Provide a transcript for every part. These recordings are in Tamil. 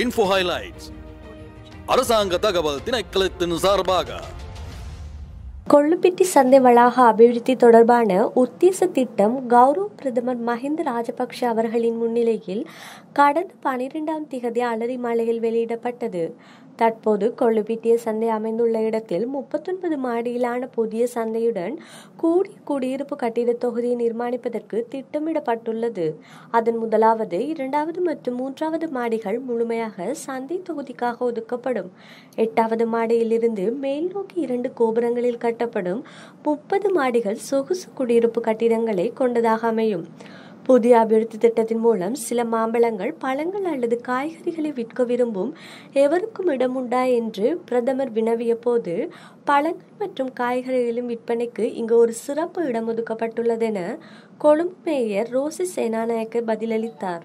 ಇನ್ಫೋ ಹೈಲೈಟ್ಸ್ அரசாங்க தகவல் ದಿನಕ್ಕಲತ್ತಿನ சார்பாக கொள்ளுப்பிட்டி சந்தை வளாக அபிவிருத்தி தொடர்பான உத்தேச திட்டம் கௌரவ பிரதமர் மஹிந்த ராஜபக்ஷ அவர்களின் முன்னிலையில் கடந்த பனிரெண்டாம் திகதி அலரி மாலையில் வெளியிடப்பட்டது தற்போது கொழுபித்திய சந்தை அமைந்துள்ள இடத்தில் முப்பத்தொன்பது மாடியிலான புதிய சந்தையுடன் கூடிய குடியிருப்பு கட்டிட தொகுதியை நிர்மாணிப்பதற்கு திட்டமிடப்பட்டுள்ளது அதன் முதலாவது இரண்டாவது மற்றும் மூன்றாவது மாடிகள் முழுமையாக சந்தை தொகுதிக்காக ஒதுக்கப்படும் எட்டாவது மாடியிலிருந்து மேல் நோக்கி இரண்டு கோபுரங்களில் கட்டப்படும் முப்பது மாடிகள் சொகுசு குடியிருப்பு கட்டிடங்களை கொண்டதாக அமையும் புதிய அபிவிருத்தி திட்டத்தின் மூலம் சில மாம்பழங்கள் பழங்கள் அல்லது காய்கறிகளை விற்க விரும்பும் எவருக்கும் இடம் உண்டா என்று பிரதமர் வினவிய போது பழங்கள் மற்றும் காய்கறிகளின் விற்பனைக்கு இங்கு ஒரு சிறப்பு இடம் என கொழும்பு மேயர் ரோசி சேனாநாயக்க பதிலளித்தார்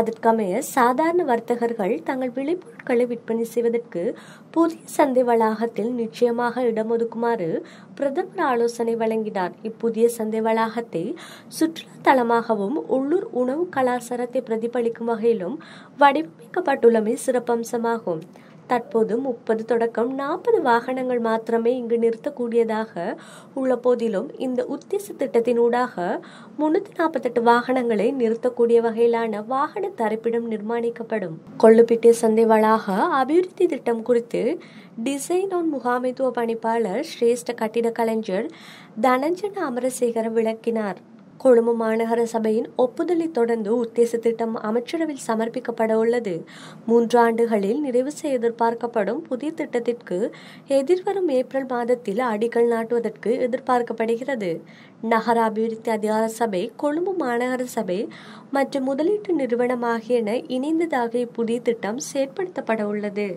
அதற்கமைய சாதாரண வர்த்தகர்கள் தங்கள் விளைபொருட்களை விற்பனை செய்வதற்கு புதிய சந்தை வளாகத்தில் நிச்சயமாக இடமொதுக்குமாறு பிரதமர் ஆலோசனை வழங்கினார் இப்புதிய சந்தை வளாகத்தை சுற்றுலா தலமாகவும் உள்ளூர் உணவு கலாச்சாரத்தை பிரதிபலிக்கும் வகையிலும் வடிவமைக்கப்பட்டுள்ளமை சிறப்பம்சமாகும் தற்போது முப்பது தொடக்கம் நாற்பது வாகனங்கள் மாத்திரமே இங்கு நிறுத்தக்கூடியதாக உள்ள போதிலும் இந்த உத்தேச திட்டத்தினூடாக முன்னூத்தி நாற்பத்தெட்டு வாகனங்களை நிறுத்தக்கூடிய வகையிலான வாகன தரப்பிடம் நிர்மாணிக்கப்படும் கொள்ளுப்பிட்டிய சந்தை வளாக அபிவிருத்தி திட்டம் குறித்து டிசைன் ஆன் முகாமைத்துவ பணிப்பாளர் சிரேஷ்ட கட்டிட கலைஞர் தனஞ்சன அமரசேகர விளக்கினார் கொழும்பு மாநகர சபையின் ஒப்புதலை தொடர்ந்து உத்தேச திட்டம் அமைச்சரவில் சமர்ப்பிக்கப்பட உள்ளது ஆண்டுகளில் நிறைவு செய்ய எதிர்பார்க்கப்படும் புதிய திட்டத்திற்கு எதிர்வரும் ஏப்ரல் மாதத்தில் அடிக்கல் நாட்டுவதற்கு எதிர்பார்க்கப்படுகிறது நகர அபிவிருத்தி அதிகார சபை கொழும்பு மாநகர சபை மற்றும் முதலீட்டு நிறுவனம் ஆகியன இணைந்ததாக இப்புதிய திட்டம் செயற்படுத்தப்பட உள்ளது